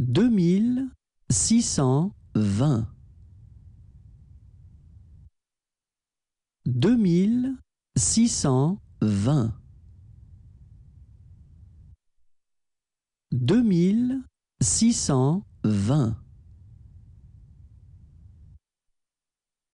deux mille six cent vingt. Deux mille six cent vingt. Deux mille six cent vingt.